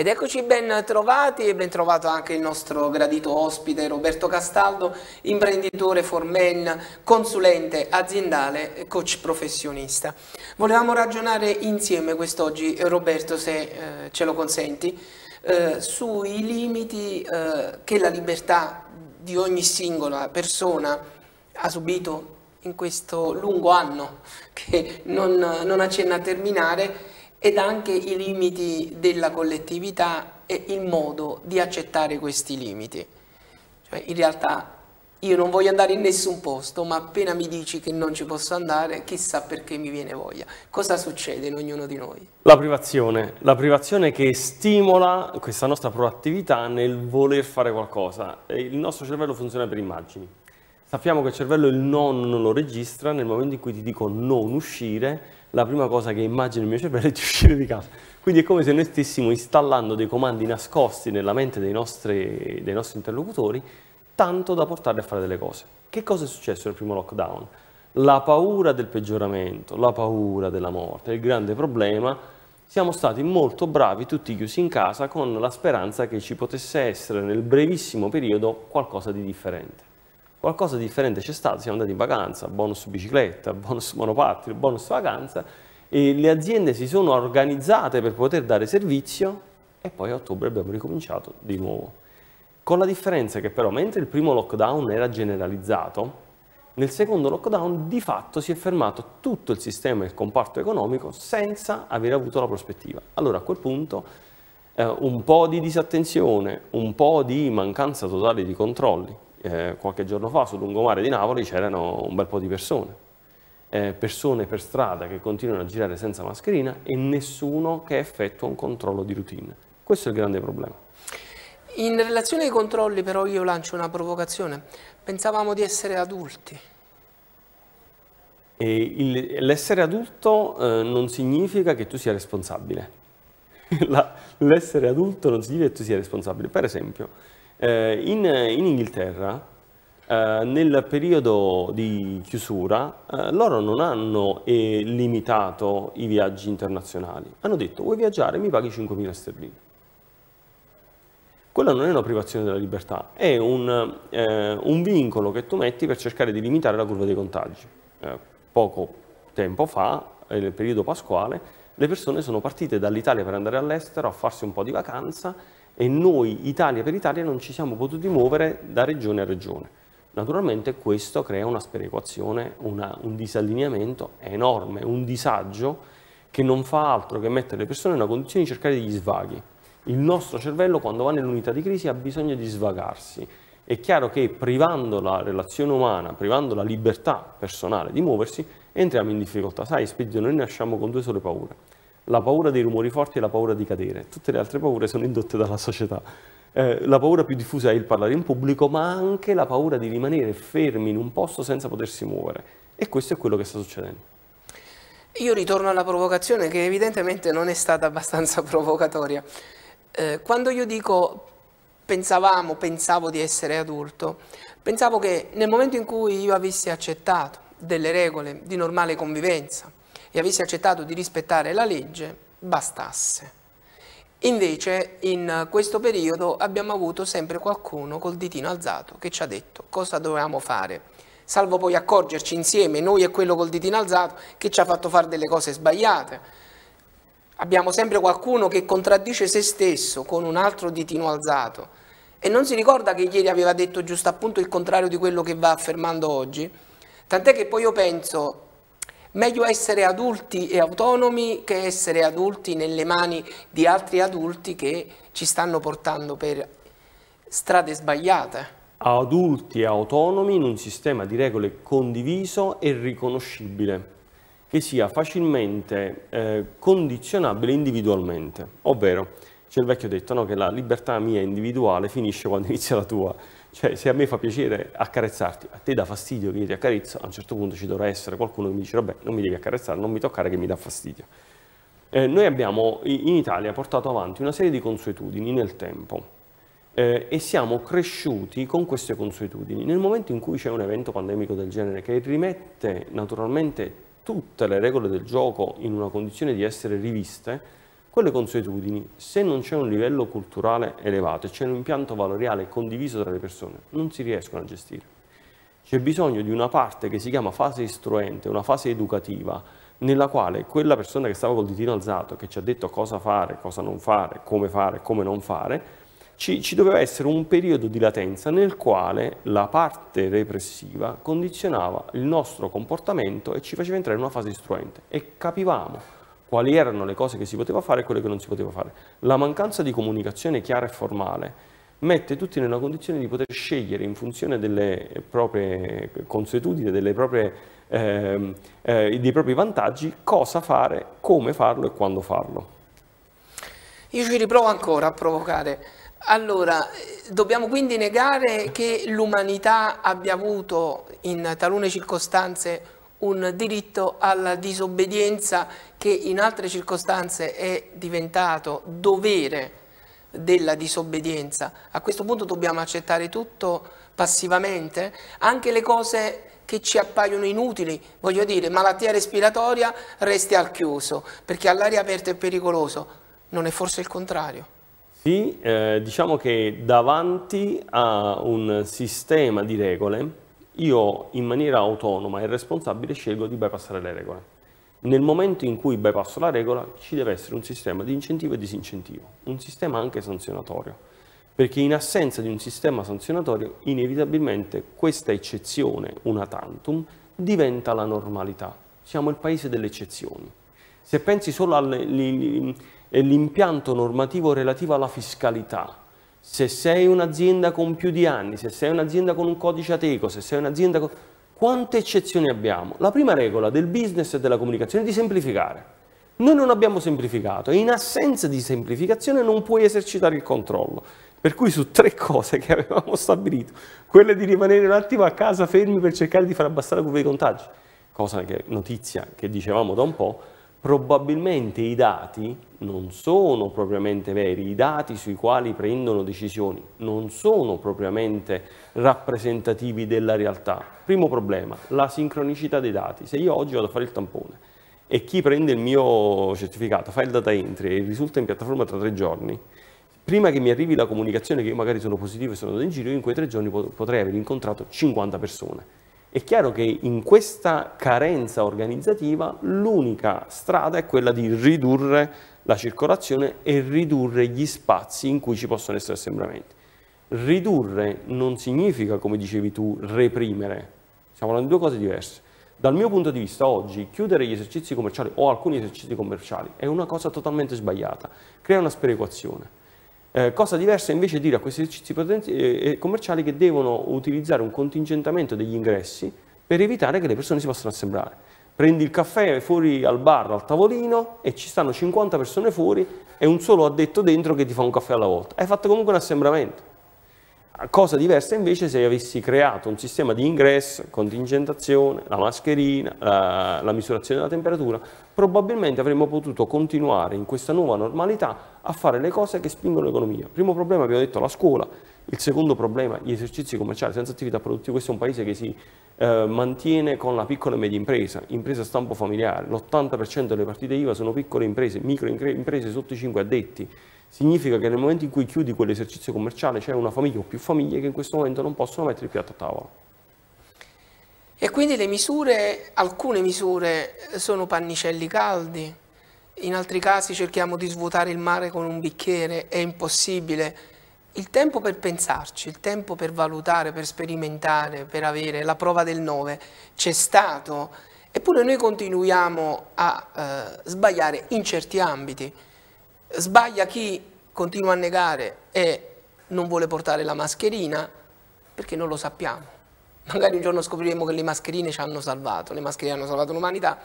Ed eccoci ben trovati e ben trovato anche il nostro gradito ospite Roberto Castaldo, imprenditore formen, consulente aziendale, coach professionista. Volevamo ragionare insieme quest'oggi, Roberto, se eh, ce lo consenti, eh, sui limiti eh, che la libertà di ogni singola persona ha subito in questo lungo anno che non, non accenna a terminare ed anche i limiti della collettività e il modo di accettare questi limiti. Cioè, in realtà io non voglio andare in nessun posto, ma appena mi dici che non ci posso andare, chissà perché mi viene voglia. Cosa succede in ognuno di noi? La privazione, la privazione che stimola questa nostra proattività nel voler fare qualcosa. Il nostro cervello funziona per immagini. Sappiamo che il cervello il non lo registra nel momento in cui ti dico non uscire, la prima cosa che immagino il mio cervello è di uscire di casa. Quindi è come se noi stessimo installando dei comandi nascosti nella mente dei nostri, dei nostri interlocutori, tanto da portarli a fare delle cose. Che cosa è successo nel primo lockdown? La paura del peggioramento, la paura della morte, il grande problema siamo stati molto bravi tutti chiusi in casa con la speranza che ci potesse essere nel brevissimo periodo qualcosa di differente. Qualcosa di differente c'è stato, siamo andati in vacanza, bonus bicicletta, bonus monopattino, bonus vacanza e le aziende si sono organizzate per poter dare servizio e poi a ottobre abbiamo ricominciato di nuovo. Con la differenza che però mentre il primo lockdown era generalizzato, nel secondo lockdown di fatto si è fermato tutto il sistema e il comparto economico senza aver avuto la prospettiva. Allora a quel punto eh, un po' di disattenzione, un po' di mancanza totale di controlli, eh, qualche giorno fa sul lungomare di Napoli c'erano un bel po' di persone, eh, persone per strada che continuano a girare senza mascherina e nessuno che effettua un controllo di routine. Questo è il grande problema. In relazione ai controlli però io lancio una provocazione, pensavamo di essere adulti. L'essere adulto eh, non significa che tu sia responsabile. L'essere adulto non significa che tu sia responsabile. Per esempio, eh, in, in, Inghilterra, eh, nel periodo di chiusura, eh, loro non hanno eh, limitato i viaggi internazionali. Hanno detto, vuoi viaggiare, mi paghi 5.000 sterline. Quella non è una privazione della libertà, è un, eh, un, vincolo che tu metti per cercare di limitare la curva dei contagi. Eh, poco tempo fa, nel periodo pasquale, le persone sono partite dall'Italia per andare all'estero a farsi un po' di vacanza e noi Italia per Italia non ci siamo potuti muovere da regione a regione. Naturalmente questo crea una sperequazione, una, un disallineamento enorme, un disagio che non fa altro che mettere le persone nella condizione di cercare degli svaghi. Il nostro cervello quando va nell'unità di crisi ha bisogno di svagarsi. È chiaro che privando la relazione umana, privando la libertà personale di muoversi, entriamo in difficoltà. Sai, Spedio, noi nasciamo con due sole paure la paura dei rumori forti e la paura di cadere. Tutte le altre paure sono indotte dalla società. Eh, la paura più diffusa è il parlare in pubblico, ma anche la paura di rimanere fermi in un posto senza potersi muovere. E questo è quello che sta succedendo. Io ritorno alla provocazione che evidentemente non è stata abbastanza provocatoria. Eh, quando io dico pensavamo, pensavo di essere adulto, pensavo che nel momento in cui io avessi accettato delle regole di normale convivenza, e avessi accettato di rispettare la legge, bastasse. Invece in questo periodo abbiamo avuto sempre qualcuno col ditino alzato che ci ha detto cosa dovevamo fare, salvo poi accorgerci insieme, noi e quello col ditino alzato, che ci ha fatto fare delle cose sbagliate. Abbiamo sempre qualcuno che contraddice se stesso con un altro ditino alzato e non si ricorda che ieri aveva detto giusto appunto il contrario di quello che va affermando oggi. Tant'è che poi io penso, Meglio essere adulti e autonomi che essere adulti nelle mani di altri adulti che ci stanno portando per strade sbagliate. Adulti e autonomi in un sistema di regole condiviso e riconoscibile, che sia facilmente eh, condizionabile individualmente. Ovvero, c'è il vecchio detto no? che la libertà mia individuale finisce quando inizia la tua cioè, se a me fa piacere accarezzarti, a te dà fastidio che io ti accarezzo, a un certo punto ci dovrà essere qualcuno che mi dice, vabbè, non mi devi accarezzare, non mi toccare che mi dà fastidio. Eh, noi abbiamo in Italia portato avanti una serie di consuetudini nel tempo eh, e siamo cresciuti con queste consuetudini. Nel momento in cui c'è un evento pandemico del genere che rimette naturalmente tutte le regole del gioco in una condizione di essere riviste, quelle consuetudini, se non c'è un livello culturale elevato e c'è un impianto valoriale condiviso tra le persone, non si riescono a gestire. C'è bisogno di una parte che si chiama fase istruente, una fase educativa, nella quale quella persona che stava col ditino alzato, che ci ha detto cosa fare, cosa non fare, come fare, come non fare, ci, ci, doveva essere un periodo di latenza nel quale la parte repressiva condizionava il nostro comportamento e ci faceva entrare in una fase istruente e capivamo quali erano le cose che si poteva fare e quelle che non si poteva fare. La mancanza di comunicazione chiara e formale mette tutti nella condizione di poter scegliere in funzione delle proprie consuetudini, delle proprie, eh, eh, dei propri vantaggi, cosa fare, come farlo e quando farlo. Io ci riprovo ancora a provocare. Allora, eh, dobbiamo quindi negare che l'umanità abbia avuto in talune circostanze un diritto alla disobbedienza che in altre circostanze è diventato dovere della disobbedienza. A questo punto dobbiamo accettare tutto passivamente, anche le cose che ci appaiono inutili, voglio dire, malattia respiratoria resti al chiuso, perché all'aria aperta è pericoloso. Non è forse il contrario? Sì, eh, diciamo che davanti a un sistema di regole io in maniera autonoma e responsabile scelgo di bypassare le regole. Nel momento in cui bypasso la regola ci deve essere un sistema di incentivo e disincentivo, un sistema anche sanzionatorio, perché in assenza di un sistema sanzionatorio inevitabilmente questa eccezione, una tantum, diventa la normalità. Siamo il paese delle eccezioni. Se pensi solo all'impianto normativo relativo alla fiscalità, se sei un'azienda con più di anni, se sei un'azienda con un codice ateco, se sei un'azienda con... Quante eccezioni abbiamo? La prima regola del business e della comunicazione è di semplificare. Noi non abbiamo semplificato e in assenza di semplificazione non puoi esercitare il controllo. Per cui su tre cose che avevamo stabilito, quelle di rimanere un attimo a casa fermi per cercare di far abbassare la curva dei contagi, cosa che notizia che dicevamo da un po', probabilmente i dati non sono propriamente veri, i dati sui quali prendono decisioni non sono propriamente rappresentativi della realtà. Primo problema, la sincronicità dei dati. Se io oggi vado a fare il tampone e chi prende il mio certificato fa il data entry e risulta in piattaforma tra tre giorni, prima che mi arrivi la comunicazione che io magari sono positivo e sono andato in giro, io in quei tre giorni potrei aver incontrato 50 persone è chiaro che in questa carenza organizzativa l'unica strada è quella di ridurre la circolazione e ridurre gli spazi in cui ci possono essere assembramenti. Ridurre non significa, come dicevi tu, reprimere, stiamo parlando di due cose diverse. Dal mio punto di vista oggi chiudere gli esercizi commerciali o alcuni esercizi commerciali è una cosa totalmente sbagliata, crea una sperequazione eh, cosa diversa invece dire a questi esercizi eh, commerciali che devono utilizzare un contingentamento degli ingressi per evitare che le persone si possano assemblare. Prendi il caffè fuori al bar, al tavolino e ci stanno 50 persone fuori e un solo addetto dentro che ti fa un caffè alla volta. Hai fatto comunque un assembramento. Cosa diversa invece se avessi creato un sistema di ingresso, contingentazione, la mascherina, la, la, misurazione della temperatura, probabilmente avremmo potuto continuare in questa nuova normalità a fare le cose che spingono l'economia. primo problema abbiamo detto la scuola, il secondo problema gli esercizi commerciali senza attività produttive. Questo è un paese che si eh, mantiene con la piccola e media impresa, impresa stampo familiare, l'80% delle partite IVA sono piccole imprese, micro imprese sotto i 5 addetti Significa che nel momento in cui chiudi quell'esercizio commerciale c'è una famiglia o più famiglie che in questo momento non possono mettere il piatto a tavola. E quindi le misure, alcune misure eh, sono pannicelli caldi, in altri casi cerchiamo di svuotare il mare con un bicchiere, è impossibile. Il tempo per pensarci, il tempo per valutare, per sperimentare, per avere la prova del 9 c'è stato, eppure noi continuiamo a eh, sbagliare in certi ambiti. Sbaglia chi continua a negare e non vuole portare la mascherina perché non lo sappiamo. Magari un giorno scopriremo che le mascherine ci hanno salvato, le mascherine hanno salvato l'umanità.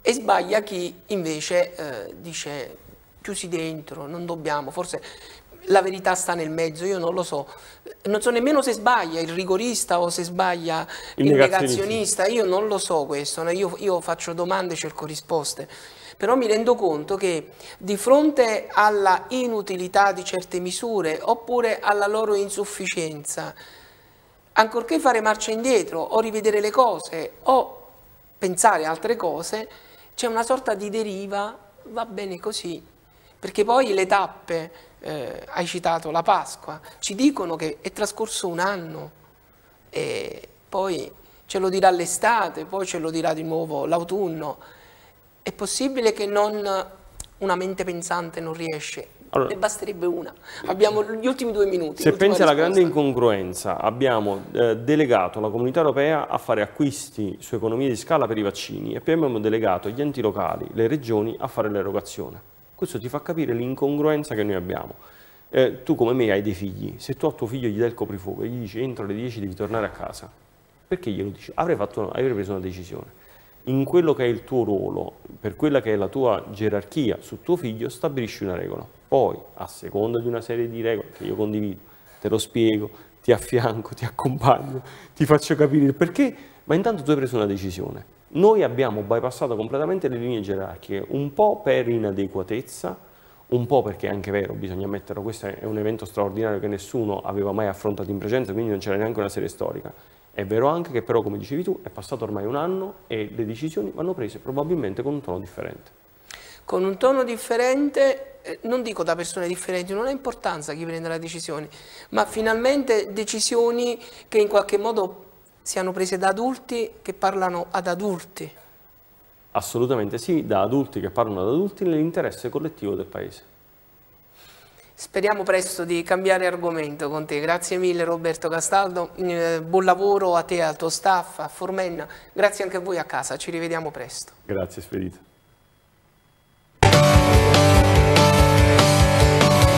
E sbaglia chi invece eh, dice chiusi dentro, non dobbiamo, forse la verità sta nel mezzo, io non lo so. Non so nemmeno se sbaglia il rigorista o se sbaglia il, il negazionista. negazionista, io non lo so questo, io, io faccio domande e cerco risposte però mi rendo conto che di fronte alla inutilità di certe misure oppure alla loro insufficienza, ancorché fare marcia indietro o rivedere le cose o pensare altre cose, c'è una sorta di deriva, va bene così, perché poi le tappe, eh, hai citato la Pasqua, ci dicono che è trascorso un anno e poi ce lo dirà l'estate, poi ce lo dirà di nuovo l'autunno, è possibile che non una mente pensante non riesce? Allora, ne basterebbe una. Abbiamo gli ultimi due minuti. Se pensi alla grande incongruenza, abbiamo eh, delegato la comunità europea a fare acquisti su economie di scala per i vaccini e poi abbiamo delegato gli enti locali, le regioni, a fare l'erogazione. Questo ti fa capire l'incongruenza che noi abbiamo. Eh, tu come me hai dei figli, se tu a tuo figlio gli dai il coprifuoco e gli dici entro le 10 devi tornare a casa, perché glielo dici? Avrei, fatto, avrei preso una decisione in quello che è il tuo ruolo, per quella che è la tua gerarchia su tuo figlio, stabilisci una regola. Poi, a seconda di una serie di regole che io condivido, te lo spiego, ti affianco, ti accompagno, ti faccio capire il perché, ma intanto tu hai preso una decisione. Noi abbiamo bypassato completamente le linee gerarchiche, un po' per inadeguatezza, un po' perché è anche vero, bisogna ammetterlo, questo è un evento straordinario che nessuno aveva mai affrontato in precedenza, quindi non c'era neanche una serie storica è vero anche che però, come dicevi tu, è passato ormai un anno e le decisioni vanno prese probabilmente con un tono differente. Con un tono differente, eh, non dico da persone differenti, non ha importanza chi prende la decisione, ma finalmente decisioni che in qualche modo siano prese da adulti che parlano ad adulti. Assolutamente sì, da adulti che parlano ad adulti nell'interesse collettivo del Paese. Speriamo presto di cambiare argomento con te. Grazie mille Roberto Castaldo, eh, buon lavoro a te, al tuo staff, a Formenna. Grazie anche a voi a casa, ci rivediamo presto. Grazie Spedito.